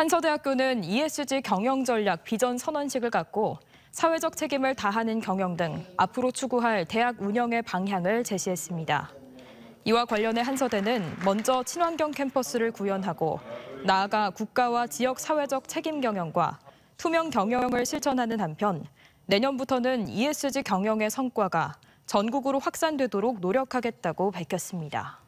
한서대학교는 ESG 경영 전략 비전 선언식을 갖고 사회적 책임을 다하는 경영 등 앞으로 추구할 대학 운영의 방향을 제시했습니다. 이와 관련해 한서대는 먼저 친환경 캠퍼스를 구현하고 나아가 국가와 지역 사회적 책임 경영과 투명 경영을 실천하는 한편 내년부터는 ESG 경영의 성과가 전국으로 확산되도록 노력하겠다고 밝혔습니다.